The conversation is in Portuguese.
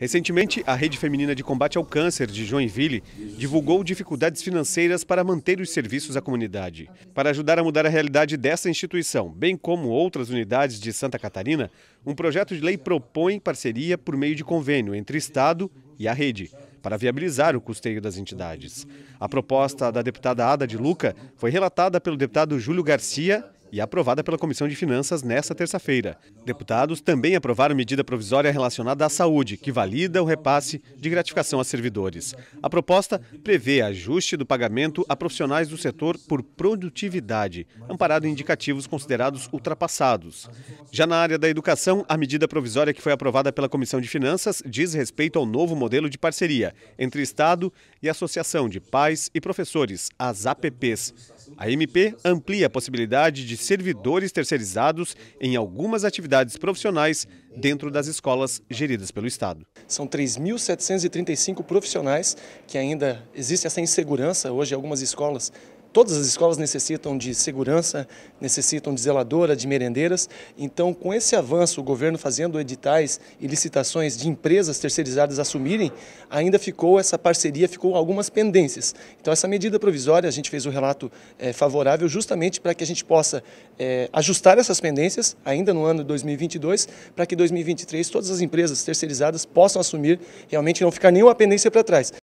Recentemente, a Rede Feminina de Combate ao Câncer de Joinville divulgou dificuldades financeiras para manter os serviços à comunidade. Para ajudar a mudar a realidade dessa instituição, bem como outras unidades de Santa Catarina, um projeto de lei propõe parceria por meio de convênio entre Estado e a rede, para viabilizar o custeio das entidades. A proposta da deputada Ada de Luca foi relatada pelo deputado Júlio Garcia e aprovada pela Comissão de Finanças nesta terça-feira. Deputados também aprovaram medida provisória relacionada à saúde, que valida o repasse de gratificação a servidores. A proposta prevê ajuste do pagamento a profissionais do setor por produtividade, amparado em indicativos considerados ultrapassados. Já na área da educação, a medida provisória que foi aprovada pela Comissão de Finanças diz respeito ao novo modelo de parceria entre Estado e Associação de Pais e Professores, as APPs. A MP amplia a possibilidade de servidores terceirizados em algumas atividades profissionais dentro das escolas geridas pelo Estado. São 3.735 profissionais que ainda existe essa insegurança. Hoje, algumas escolas Todas as escolas necessitam de segurança, necessitam de zeladora, de merendeiras. Então, com esse avanço, o governo fazendo editais e licitações de empresas terceirizadas assumirem, ainda ficou essa parceria, ficou algumas pendências. Então, essa medida provisória, a gente fez o um relato é, favorável justamente para que a gente possa é, ajustar essas pendências ainda no ano 2022, para que 2023 todas as empresas terceirizadas possam assumir, realmente não ficar nenhuma pendência para trás.